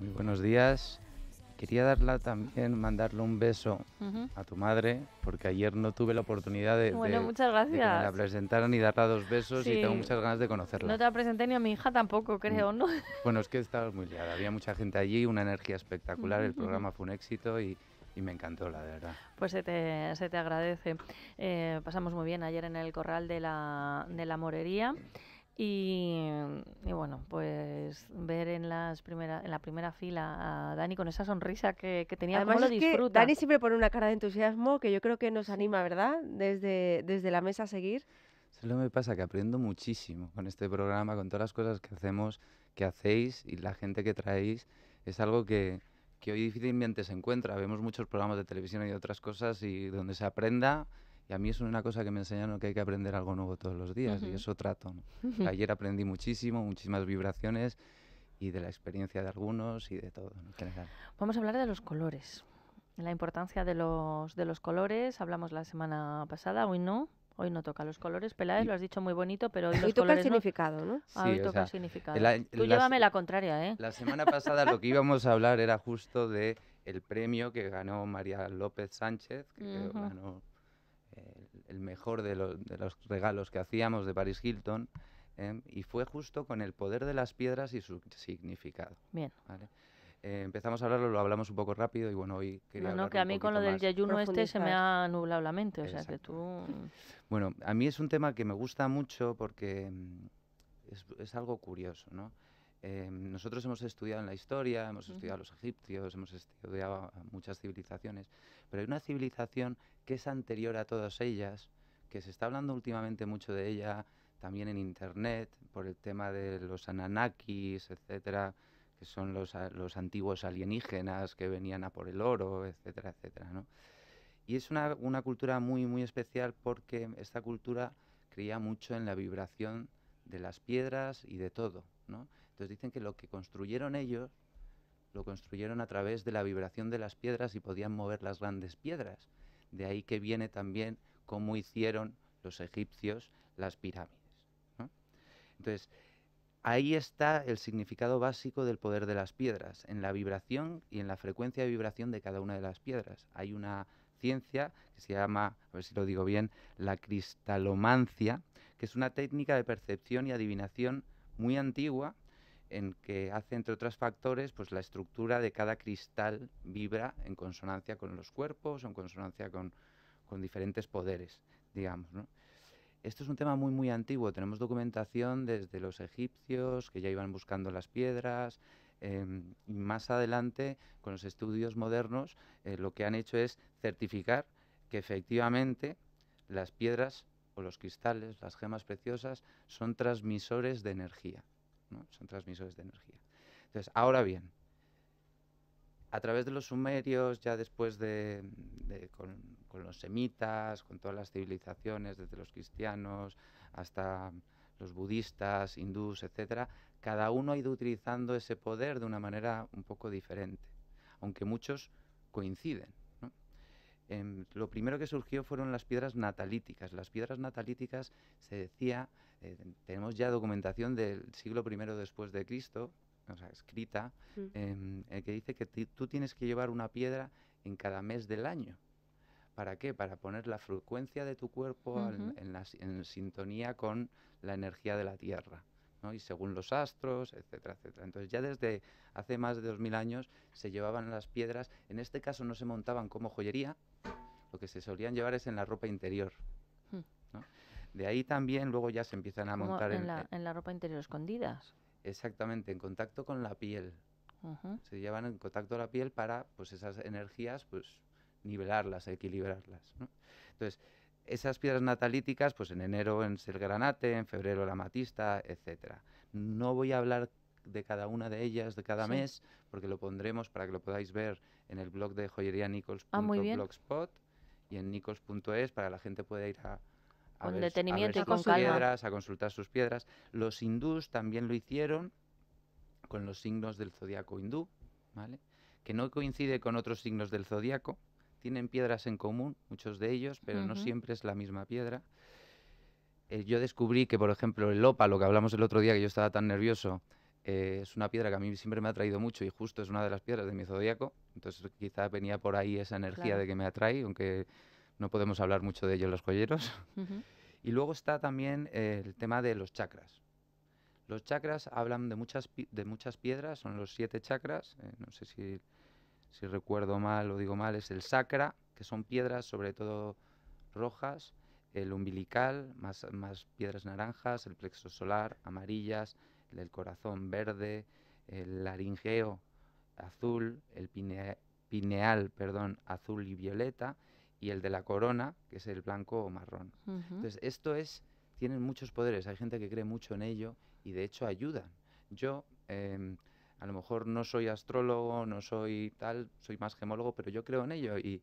Muy buenos días. Quería darla también, mandarle un beso a tu madre, porque ayer no tuve la oportunidad de, muchas y darla dos besos y tengo muchas ganas de conocerla. No te la presenté ni a mi hija tampoco, mm. creo, ¿no? Bueno, es que estaba muy liada, había mucha gente allí, una energía espectacular, el programa fue un éxito y, me encantó, la verdad. Pues se te, se te agradece. Eh, pasamos muy bien ayer en el corral de la, de la Morería. Mm, y, bueno, pues ver en, las primera, en la primera fila a Dani con esa sonrisa que, tenía, Además, lo disfruta. Dani siempre pone una cara de entusiasmo que yo creo que nos anima, ¿verdad? Desde, desde la mesa a seguir. Solo me pasa que aprendo muchísimo con este programa, con todas las cosas que hacemos, que hacéis y la gente que traéis. Es algo que, que hoy difícilmente se encuentra. Vemos muchos programas de televisión y otras cosas y donde se aprenda y a mí es una cosa que me enseñaron que hay que aprender algo nuevo todos los días y eso trato. Ayer aprendí muchísimo, muchísimas vibraciones y de la experiencia de algunos y de todo Vamos a hablar de los colores, la importancia de los, de los colores. Hablamos la semana pasada, hoy no. Hoy no toca los colores, Peláez, lo has dicho muy bonito, pero hoy, toca colores el significado, ¿no? hoy toca el significado. Tú llévame la contraria, ¿eh? La semana pasada lo que íbamos a hablar era justo de el premio que ganó María López Sánchez, que ganó el mejor de, los regalos que hacíamos de Paris Hilton. ¿eh? y fue justo con el poder de las piedras y su significado. Bien. Eh, empezamos a hablarlo, lo hablamos un poco rápido y bueno, hoy quería... No, que a mí con lo del yayuno este se me ha nublado la mente, o sea que tú... Bueno, a mí es un tema que me gusta mucho porque mm, es, es algo curioso, ¿no? Em, nosotros hemos estudiado en la historia, hemos estudiado a los egipcios, hemos estudiado a muchas civilizaciones, pero hay una civilización que es anterior a todas ellas, que se está hablando últimamente mucho de ella, también en internet, por el tema de los ananakis, etcétera, que son los, antiguos alienígenas que venían a por el oro, etcétera, etcétera, ¿no? Y es una, una cultura muy, muy especial porque esta cultura creía mucho en la vibración de las piedras y de todo, ¿no? Entonces dicen que lo que construyeron ellos lo construyeron a través de la vibración de las piedras y podían mover las grandes piedras. De ahí que viene también cómo hicieron los egipcios las pirámides. Entonces, ahí está el significado básico del poder de las piedras, en la vibración y en la frecuencia de vibración de cada una de las piedras. Hay una ciencia que se llama, a ver si lo digo bien, la cristalomancia, que es una técnica de percepción y adivinación muy antigua en que hace, entre otros factores, pues la estructura de cada cristal vibra en consonancia con los cuerpos en consonancia con, diferentes poderes, digamos. Esto es un tema muy, muy antiguo. Tenemos documentación desde los egipcios, que ya iban buscando las piedras, em, y más adelante, con los estudios modernos, eh, lo que han hecho es certificar que efectivamente las piedras o los cristales, las gemas preciosas, son transmisores de energía son transmisores de energía. Entonces, ahora bien, a través de los sumerios, ya después de, con, con, los semitas, con todas las civilizaciones, desde los cristianos hasta los budistas, hindús, etcétera, cada uno ha ido utilizando ese poder de una manera un poco diferente, aunque muchos coinciden. Em, lo primero que surgió fueron las piedras natalíticas. Las piedras natalíticas se decía, eh, tenemos ya documentación del siglo I después de Cristo, o sea, escrita, mm. em, eh, que dice que tú tienes que llevar una piedra en cada mes del año. ¿Para qué? Para poner la frecuencia de tu cuerpo en, sintonía con la energía de la Tierra. Y según los astros, etcétera, etcétera. Entonces ya desde hace más de 2.000 años se llevaban las piedras, en este caso no se montaban como joyería, lo que se solían llevar es en la ropa interior. Hmm. De ahí también luego ya se empiezan a montar eh en, la, ropa interior escondidas. Exactamente, en contacto con la piel. Se llevan en contacto la piel para pues esas energías pues nivelarlas, equilibrarlas. Entonces, esas piedras natalíticas, pues en enero es el granate, en febrero la matista, etcétera. No voy a hablar de cada una de ellas, de cada mes, porque lo pondremos para que lo podáis ver en el blog de joyería joyerianicols.blogspot. Ah, blogspot y en nicos.es para la gente pueda ir a, detenimiento y con sus piedras, a consultar sus piedras. Los hindús también lo hicieron con los signos del zodiaco hindú, ¿vale? que no coincide con otros signos del zodiaco. Tienen piedras en común, muchos de ellos, pero no siempre es la misma piedra. Eh, yo descubrí que, por ejemplo, el lo que hablamos el otro día, que yo estaba tan nervioso, eh, es una piedra que a mí siempre me ha atraído mucho y justo es una de las piedras de mi zodíaco. Entonces quizá venía por ahí esa energía de que me atrae, aunque no podemos hablar mucho de ello en los joyeros. Y luego está también eh, el tema de los chakras. Los chakras hablan de muchas, de muchas piedras, son los siete chakras. Eh, no sé si, recuerdo mal o digo mal, es el sacra, que son piedras sobre todo rojas, el umbilical, más, más piedras naranjas, el plexo solar, amarillas, el corazón verde, el laringeo azul, el pineal perdón, azul y violeta, y el de la corona, que es el blanco o marrón. Entonces, esto es, tienen muchos poderes, hay gente que cree mucho en ello y de hecho ayudan. Yo, em, a lo mejor no soy astrólogo, no soy tal, soy más gemólogo, pero yo creo en ello y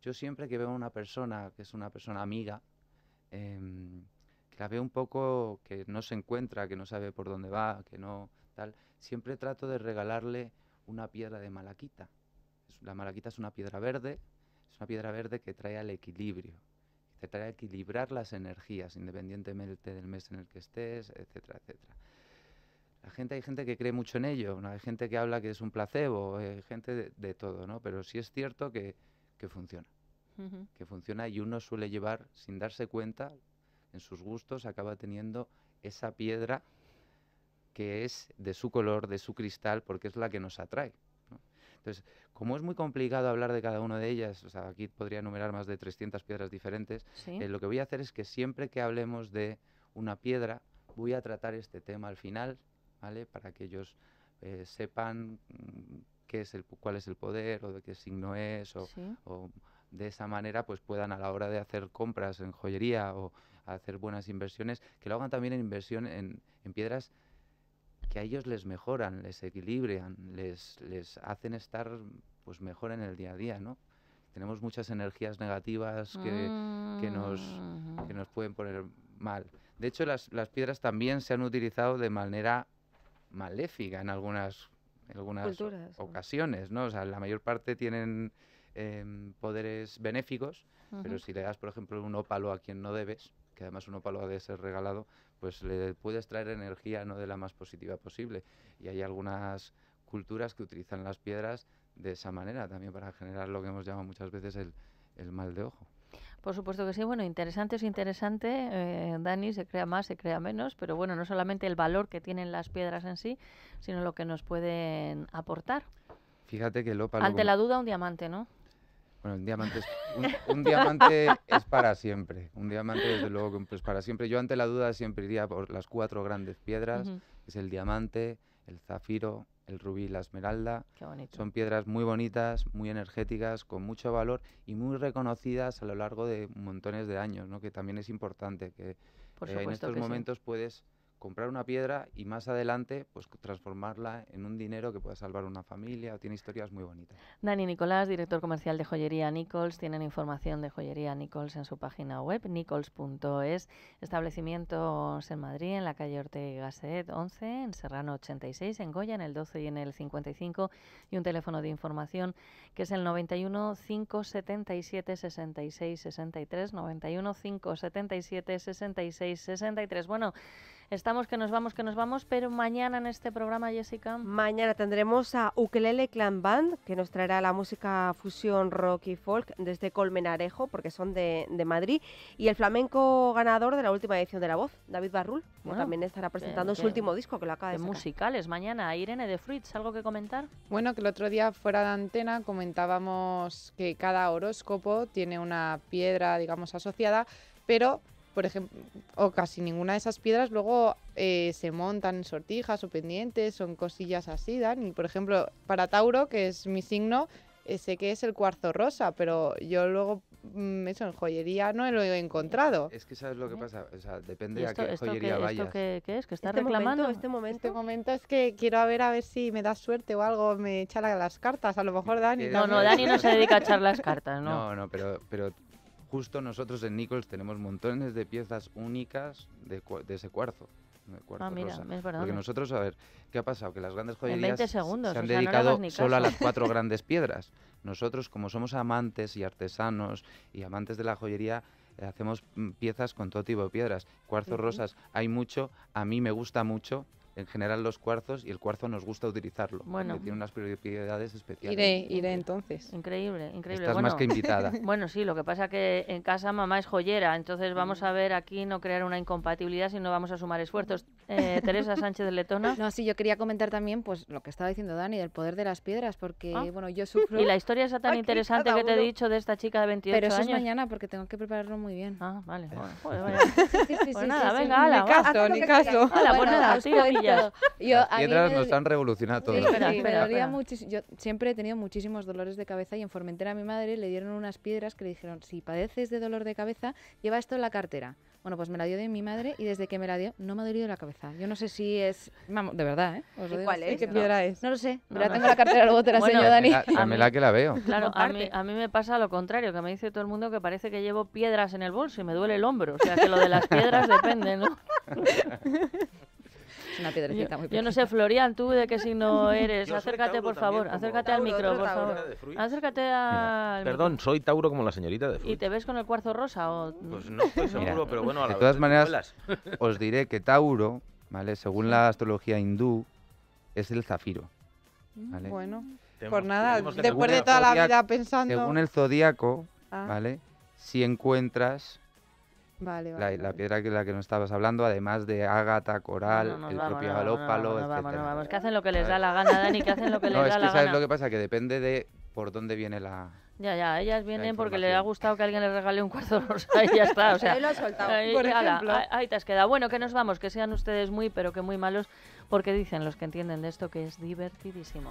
yo siempre que veo a una persona que es una persona amiga, em, la ve un poco que no se encuentra, que no sabe por dónde va, que no tal, siempre trato de regalarle una piedra de malaquita. La malaquita es una piedra verde, es una piedra verde que trae al equilibrio, que trae a equilibrar las energías, independientemente del mes en el que estés, etcétera, etcétera. La gente, hay gente que cree mucho en ello, hay gente que habla que es un placebo, hay eh, gente de, todo, ¿no? Pero sí es cierto que, funciona, que funciona y uno suele llevar, sin darse cuenta, en sus gustos, acaba teniendo esa piedra que es de su color, de su cristal, porque es la que nos atrae. Entonces, como es muy complicado hablar de cada una de ellas, o sea, aquí podría enumerar más de 300 piedras diferentes, eh, lo que voy a hacer es que siempre que hablemos de una piedra, voy a tratar este tema al final, ¿vale? Para que ellos eh, sepan mm, qué es el, cuál es el poder o de qué signo es, o, de esa manera pues puedan a la hora de hacer compras en joyería o hacer buenas inversiones, que lo hagan también en inversión en, en piedras que a ellos les mejoran, les equilibran, les, les hacen estar pues mejor en el día a día, ¿no? Tenemos muchas energías negativas que, que nos, mm. que nos pueden poner mal. De hecho, las, las piedras también se han utilizado de manera maléfica en algunas, algunas ocasiones, ¿no? O sea, la mayor parte tienen em, poderes benéficos, pero si le das, por ejemplo, un ópalo a quien no debes, que además uno ha de ser regalado, pues le puedes traer energía no de la más positiva posible. Y hay algunas culturas que utilizan las piedras de esa manera, también para generar lo que hemos llamado muchas veces el, mal de ojo. Por supuesto que sí, bueno, interesante es interesante, eh, Dani, se crea más, se crea menos, pero bueno, no solamente el valor que tienen las piedras en sí, sino lo que nos pueden aportar. Fíjate que el ópalo... Ante la duda, un diamante, ¿no? un diamante, es, para siempre. Un diamante, desde luego, que pues, para siempre. Yo ante la duda siempre iría por las cuatro grandes piedras. Es el diamante, el zafiro, el rubí y la esmeralda. Son piedras muy bonitas, muy energéticas, con mucho valor y muy reconocidas a lo largo de montones de años, ¿no? que también es importante que eh, en estos momentos puedes comprar una piedra y más adelante pues transformarla en un dinero que pueda salvar una familia. Tiene historias muy bonitas. Dani Nicolás, director comercial de Joyería Nichols. Tienen información de Joyería Nichols en su página web, nichols.es. Establecimientos en Madrid, en la calle Ortega Set 11, en Serrano 86, en Goya en el 12 y en el 55. Y un teléfono de información que es el 91 577 66 63, 91 577 66 63. Bueno, Estamos que nos vamos, que nos vamos, pero mañana en este programa, Jessica. Mañana tendremos a Ukelele Clan Band, que nos traerá la música fusión rock y folk desde Colmenarejo, porque son de, de Madrid, y el flamenco ganador de la última edición de La Voz, David Barrul, que también estará presentando su último disco, que lo acaba de, de musicales, mañana. Irene de Fruits, ¿algo que comentar? Bueno, que el otro día fuera de antena comentábamos que cada horóscopo tiene una piedra, digamos, asociada, pero por ejemplo, o casi ninguna de esas piedras luego eh, se montan en sortijas o pendientes, son cosillas así, Dan. Y por ejemplo, para Tauro, que es mi signo, eh, sé que es el cuarzo rosa, pero yo luego mm, eso en joyería no lo he encontrado. Es que sabes lo que pasa, o sea, depende a qué joyería vayas. qué, es? ¿Que está este reclamando? Momento, este momento. Este momento es que quiero a ver a ver si me da suerte o algo, me echa las cartas, a lo mejor Dani. No, no, Dani no se dedica a echar las cartas, ¿no? No, no, pero, pero justo nosotros en Nichols tenemos montones de piezas únicas de, ese cuarzo. De cuarzo ah, mira, rosa. Porque nosotros, a ver, ¿qué ha pasado? Que las grandes joyerías se han dedicado solo a las cuatro grandes piedras. Nosotros, como somos amantes y artesanos y amantes de la joyería, hacemos mm, piezas con todo tipo de piedras. Cuarzo rosas hay mucho, a mí me gusta mucho, en general los cuarzos y el cuarzo nos gusta utilizarlo. Bueno. tiene unas prioridades especiales. Iré, iré entonces. Increíble, increíble. Estás más que invitada. bueno, sí, lo que pasa que en casa mamá es joyera, entonces vamos a mm. ver aquí no crear una incompatibilidad, sino vamos a sumar esfuerzos. Eh, Teresa Sánchez de Letona. No, sí, yo quería comentar también pues lo que estaba diciendo Dani, del poder de las piedras, porque ah. bueno, yo sufro... Y la historia esa tan interesante que te he dicho de esta chica de 28 años. Pero eso es mañana, porque tengo que prepararlo muy bien. Ah, vale. pues, nada, venga, ala, caso, ah, ni caso. pues nada, las piedras nos han revolucionado todo. Yo siempre he tenido muchísimos dolores de cabeza y en Formentera a mi madre le dieron unas piedras que le dijeron, si padeces de dolor de cabeza, lleva esto en la cartera. Bueno, pues me la dio de mi madre y desde que me la dio no me ha dolido la cabeza. Yo no sé si es... de verdad, ¿eh? es? ¿Qué piedra es? No lo sé, Me la tengo la cartera, luego te la enseño, Dani. la que la veo. Claro, a mí, a mí me pasa lo contrario, que me dice todo el mundo que parece que llevo piedras en el bolso y me duele el hombro. O sea, que lo de las piedras depende, ¿no? una piedrecita yo, muy pequeña. Yo no sé, Florian, ¿tú de qué signo eres? acércate, por favor, acércate al micro, por favor. Acércate al... Perdón, soy Tauro como la señorita de Fruit. ¿Y te ves con el cuarzo rosa o...? Pues no estoy seguro, pero bueno, a la De todas maneras, os diré que Tauro, ¿vale? Según la astrología hindú, es el zafiro, mm, ¿vale? Bueno... Por pues nada, después de toda la vida pensando... Según el zodíaco, ah. ¿vale? Si encuentras Vale, vale, la, piedra que la que nos estabas hablando, además de ágata, coral, el propio galópalo, no, vamos, vamos, que hacen lo que les da la gana, Dani, que hacen lo que les da la gana. No, es que sabes lo que pasa, que depende de por dónde viene la... Ya, ya, ellas vienen porque les ha gustado que alguien les regale un cuarto de rosa y ya está, o sea... ahí lo has soltado, por ejemplo. ahí te has quedado. Bueno, que nos vamos, que sean ustedes muy, pero que muy malos, porque dicen los que entienden de esto que es divertidísimo.